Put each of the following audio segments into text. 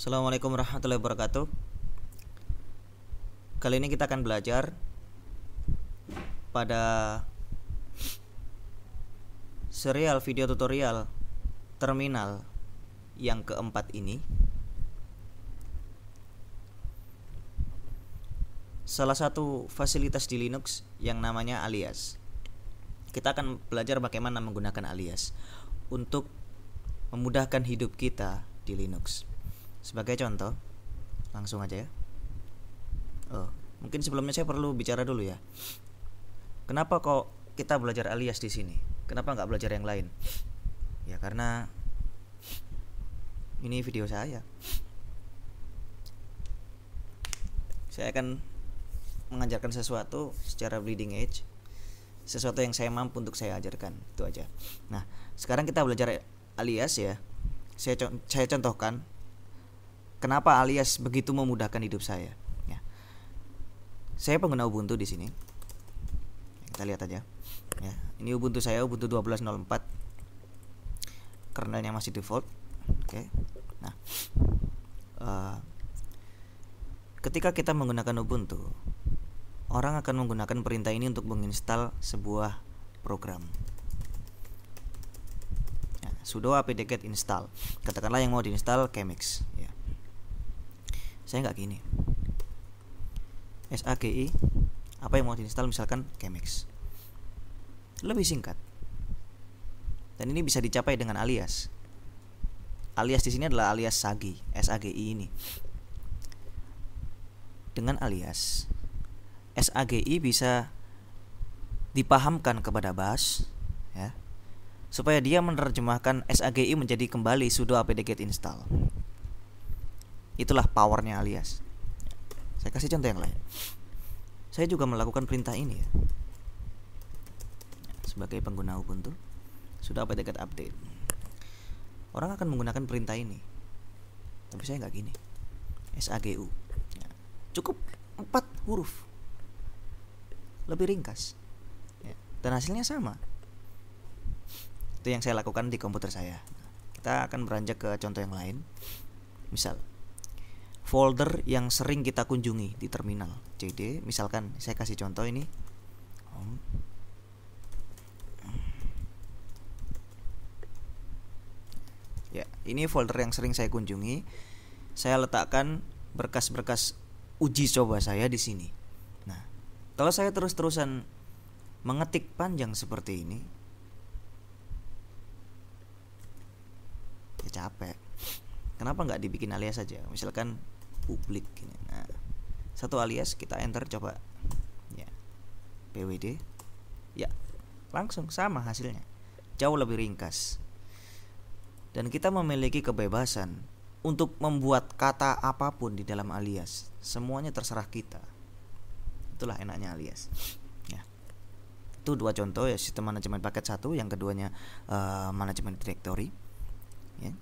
Assalamualaikum warahmatullahi wabarakatuh Kali ini kita akan belajar Pada Serial video tutorial Terminal Yang keempat ini Salah satu fasilitas di Linux Yang namanya alias Kita akan belajar bagaimana menggunakan alias Untuk memudahkan hidup kita di Linux. Sebagai contoh, langsung aja ya. Oh, mungkin sebelumnya saya perlu bicara dulu ya. Kenapa kok kita belajar alias di sini? Kenapa nggak belajar yang lain? Ya karena ini video saya. Saya akan mengajarkan sesuatu secara bleeding edge sesuatu yang saya mampu untuk saya ajarkan itu aja nah sekarang kita belajar alias ya saya saya contohkan Kenapa alias begitu memudahkan hidup saya? Ya. Saya pengguna Ubuntu di sini. Kita lihat aja. Ya, ini Ubuntu saya Ubuntu 12.04. Kernelnya masih default. Oke. Nah, uh, ketika kita menggunakan Ubuntu, orang akan menggunakan perintah ini untuk menginstal sebuah program ya. sudo apt-get install katakanlah yang mau diinstal Chemix ya saya nggak gini SAGI apa yang mau diinstal misalkan Kemex lebih singkat dan ini bisa dicapai dengan alias alias di sini adalah alias SAGI SAGI ini dengan alias SAGI bisa dipahamkan kepada BAS ya supaya dia menerjemahkan SAGI menjadi kembali sudo apt-get install Itulah powernya alias. Saya kasih contoh yang lain. Saya juga melakukan perintah ini ya. Sebagai pengguna Ubuntu sudah apa dekat update. Orang akan menggunakan perintah ini. Tapi saya nggak gini. SAGU. Ya. Cukup empat huruf. Lebih ringkas. Ya. Dan hasilnya sama. Itu yang saya lakukan di komputer saya. Kita akan beranjak ke contoh yang lain. Misal, folder yang sering kita kunjungi di terminal CD misalkan saya kasih contoh ini ya ini folder yang sering saya kunjungi saya letakkan berkas-berkas uji coba saya di sini nah kalau saya terus-terusan mengetik panjang seperti ini ya capek kenapa nggak dibikin alias saja misalkan publik Nah, satu alias kita enter coba. Ya. PWD. Ya. Langsung sama hasilnya. Jauh lebih ringkas. Dan kita memiliki kebebasan untuk membuat kata apapun di dalam alias. Semuanya terserah kita. Itulah enaknya alias. Ya. Itu dua contoh ya sistem manajemen paket satu, yang keduanya uh, manajemen directory. Ya.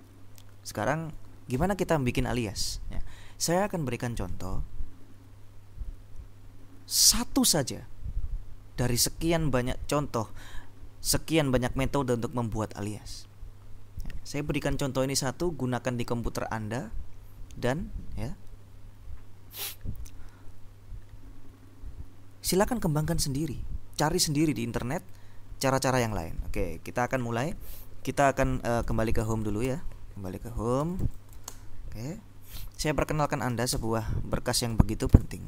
Sekarang gimana kita bikin alias? Ya. Saya akan berikan contoh satu saja dari sekian banyak contoh, sekian banyak metode untuk membuat alias. Saya berikan contoh ini satu, gunakan di komputer Anda dan ya. Silakan kembangkan sendiri, cari sendiri di internet cara-cara yang lain. Oke, kita akan mulai. Kita akan uh, kembali ke home dulu ya. Kembali ke home. Oke saya perkenalkan Anda sebuah berkas yang begitu penting.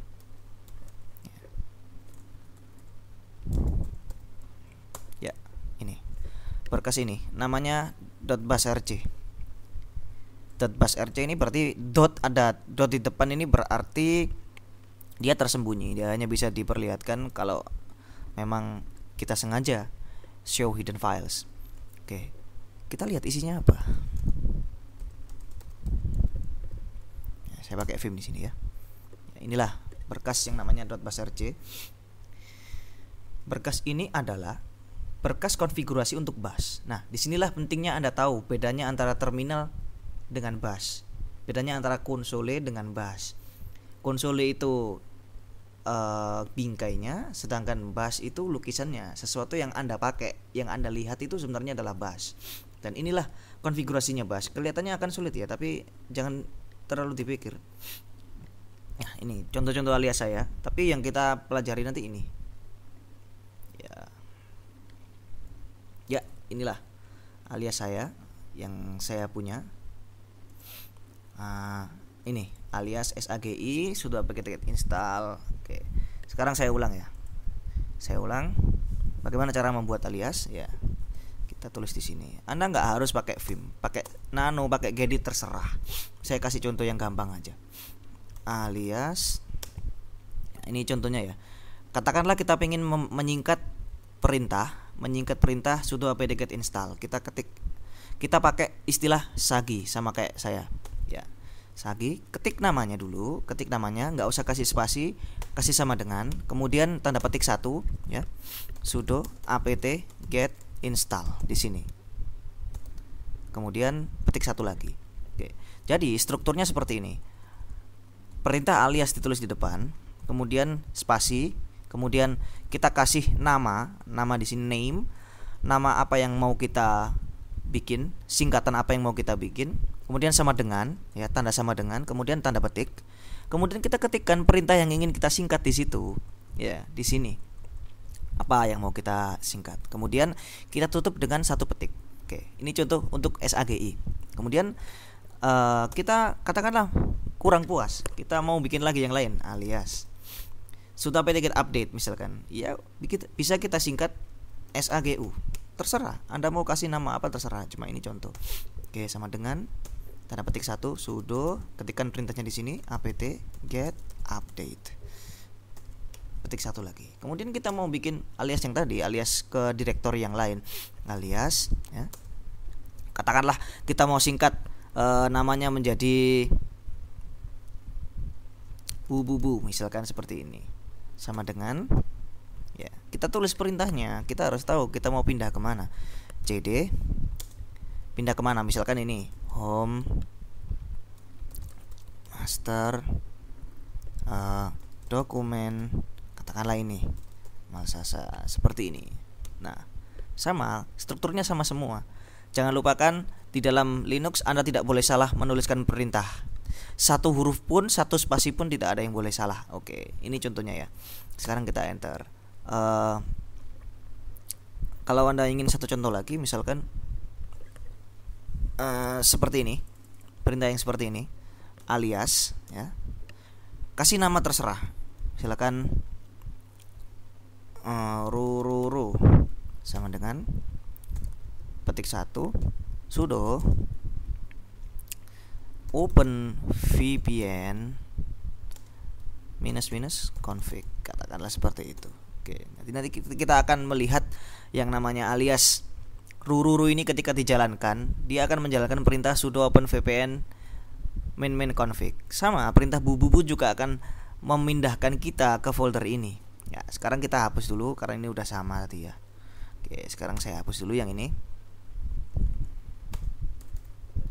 Ya, ini. Berkas ini namanya .basrc. .basrc ini berarti dot ada dot di depan ini berarti dia tersembunyi. Dia hanya bisa diperlihatkan kalau memang kita sengaja show hidden files. Oke. Kita lihat isinya apa. saya pakai film di sini ya, ya inilah berkas yang namanya dot .basrc berkas ini adalah berkas konfigurasi untuk bus nah disinilah pentingnya anda tahu bedanya antara terminal dengan bus bedanya antara konsole dengan bus konsole itu uh, bingkainya sedangkan bus itu lukisannya sesuatu yang anda pakai yang anda lihat itu sebenarnya adalah bus dan inilah konfigurasinya bus kelihatannya akan sulit ya tapi jangan terlalu dipikir nah ini contoh-contoh alias saya tapi yang kita pelajari nanti ini ya ya inilah alias saya yang saya punya Nah, ini alias SAGI sudah pakai tiket install oke sekarang saya ulang ya saya ulang bagaimana cara membuat alias ya kita tulis di sini anda nggak harus pakai film pakai nano pakai gedit terserah saya kasih contoh yang gampang aja alias ini contohnya ya katakanlah kita ingin menyingkat perintah menyingkat perintah sudo apt-get install kita ketik kita pakai istilah sagi sama kayak saya ya Sagi, ketik namanya dulu, ketik namanya, nggak usah kasih spasi, kasih sama dengan, kemudian tanda petik satu, ya, sudo apt get install di sini. Kemudian petik satu lagi. Oke. Jadi strukturnya seperti ini. Perintah alias ditulis di depan, kemudian spasi, kemudian kita kasih nama, nama di sini name, nama apa yang mau kita bikin, singkatan apa yang mau kita bikin, kemudian sama dengan, ya tanda sama dengan, kemudian tanda petik, kemudian kita ketikkan perintah yang ingin kita singkat di situ, ya di sini apa yang mau kita singkat. Kemudian kita tutup dengan satu petik. Oke, ini contoh untuk SAGI. Kemudian uh, kita katakanlah kurang puas, kita mau bikin lagi yang lain alias sudah PTG update misalkan. Ya, bisa kita singkat SAGU. Terserah, Anda mau kasih nama apa terserah, cuma ini contoh. Oke, sama dengan tanda petik satu sudo, ketikan perintahnya di sini apt get update ketik satu lagi kemudian kita mau bikin alias yang tadi alias ke direktori yang lain alias ya katakanlah kita mau singkat e, namanya menjadi bu bu bu misalkan seperti ini sama dengan ya kita tulis perintahnya kita harus tahu kita mau pindah kemana cd pindah kemana misalkan ini home master uh, dokumen katakanlah ini masa seperti ini nah sama strukturnya sama semua jangan lupakan di dalam Linux Anda tidak boleh salah menuliskan perintah satu huruf pun satu spasi pun tidak ada yang boleh salah oke ini contohnya ya sekarang kita enter uh, kalau anda ingin satu contoh lagi misalkan uh, seperti ini perintah yang seperti ini alias ya kasih nama terserah silakan ruru eh, ru sama dengan petik satu sudo open VPN minus minus config katakanlah seperti itu oke nanti nanti kita akan melihat yang namanya alias ruru ini ketika dijalankan dia akan menjalankan perintah sudo open VPN min min config sama perintah bubu -bu juga akan memindahkan kita ke folder ini ya sekarang kita hapus dulu karena ini udah sama tadi ya oke sekarang saya hapus dulu yang ini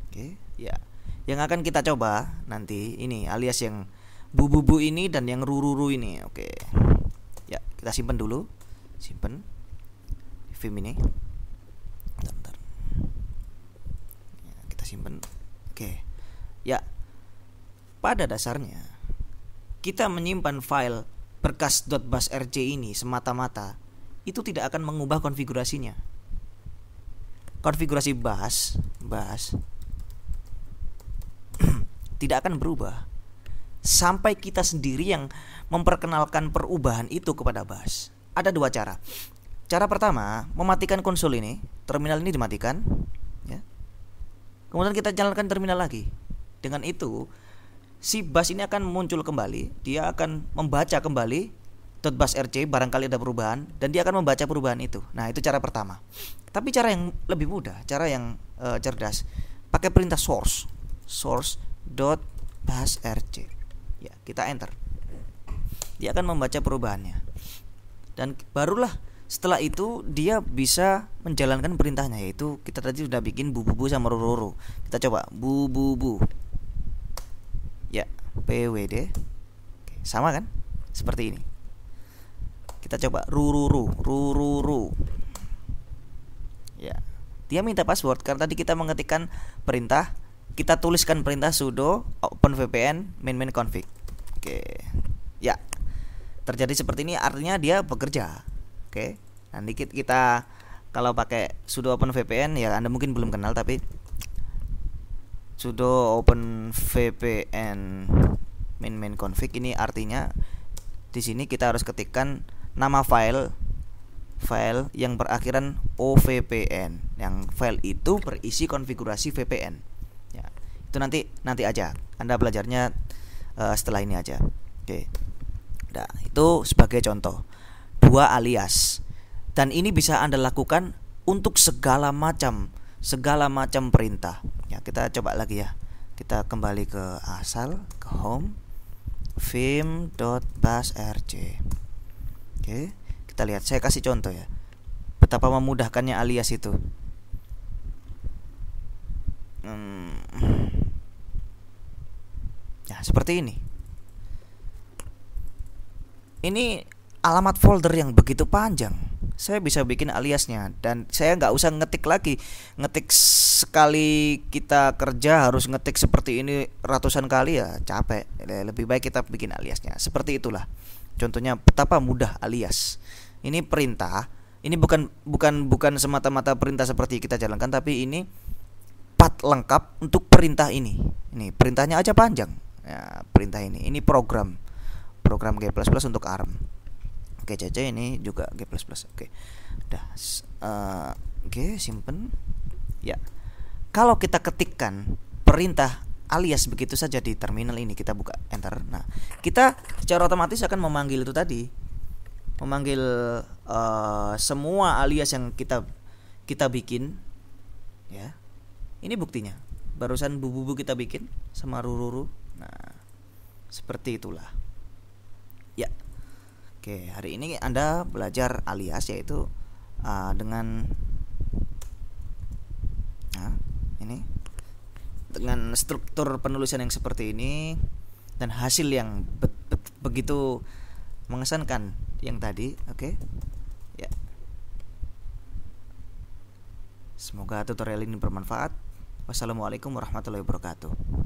oke ya yang akan kita coba nanti ini alias yang bubu-bubu ini dan yang rururu ini oke ya kita simpen dulu simpen film ini bentar, ya, kita simpen oke ya pada dasarnya kita menyimpan file berkas.basrc ini semata-mata itu tidak akan mengubah konfigurasinya. Konfigurasi bas, bas tidak akan berubah sampai kita sendiri yang memperkenalkan perubahan itu kepada bas. Ada dua cara. Cara pertama, mematikan konsol ini, terminal ini dimatikan, ya. Kemudian kita jalankan terminal lagi. Dengan itu, si bus ini akan muncul kembali, dia akan membaca kembali dot bus RC barangkali ada perubahan dan dia akan membaca perubahan itu. Nah, itu cara pertama. Tapi cara yang lebih mudah, cara yang uh, cerdas, pakai perintah source. source dot bus RC. Ya, kita enter. Dia akan membaca perubahannya. Dan barulah setelah itu dia bisa menjalankan perintahnya yaitu kita tadi sudah bikin bu bu bu sama ruru. Kita coba bu bu bu ya PWD Oke, sama kan seperti ini kita coba ruru ruru ruru. ya dia minta password karena tadi kita mengetikkan perintah kita tuliskan perintah sudo open VPN main main config oke ya terjadi seperti ini artinya dia bekerja oke nanti kita kalau pakai sudo open VPN ya anda mungkin belum kenal tapi sudo open vpn main main config ini artinya di sini kita harus ketikkan nama file file yang berakhiran ovpn yang file itu berisi konfigurasi VPN ya itu nanti nanti aja anda belajarnya uh, setelah ini aja oke nah itu sebagai contoh dua alias dan ini bisa anda lakukan untuk segala macam segala macam perintah. Ya, kita coba lagi ya. Kita kembali ke asal, ke home, vim.basrc. Oke, kita lihat. Saya kasih contoh ya. Betapa memudahkannya alias itu. Hmm. Nah, seperti ini. Ini alamat folder yang begitu panjang saya bisa bikin aliasnya dan saya nggak usah ngetik lagi ngetik sekali kita kerja harus ngetik seperti ini ratusan kali ya capek lebih baik kita bikin aliasnya seperti itulah contohnya betapa mudah alias ini perintah ini bukan bukan bukan semata-mata perintah seperti kita jalankan tapi ini part lengkap untuk perintah ini ini perintahnya aja panjang ya, perintah ini ini program program G++ untuk ARM pakai cc ini juga g plus plus oke okay. dah uh, eh, g simpen ya kalau kita ketikkan perintah alias begitu saja di terminal ini kita buka enter nah kita secara otomatis akan memanggil itu tadi memanggil uh, semua alias yang kita kita bikin ya ini buktinya barusan bubu-bubu kita bikin sama ruru nah seperti itulah Oke, hari ini Anda belajar alias yaitu uh, dengan nah, ini dengan struktur penulisan yang seperti ini dan hasil yang be be begitu mengesankan yang tadi, oke? Ya. Semoga tutorial ini bermanfaat. Wassalamualaikum warahmatullahi wabarakatuh.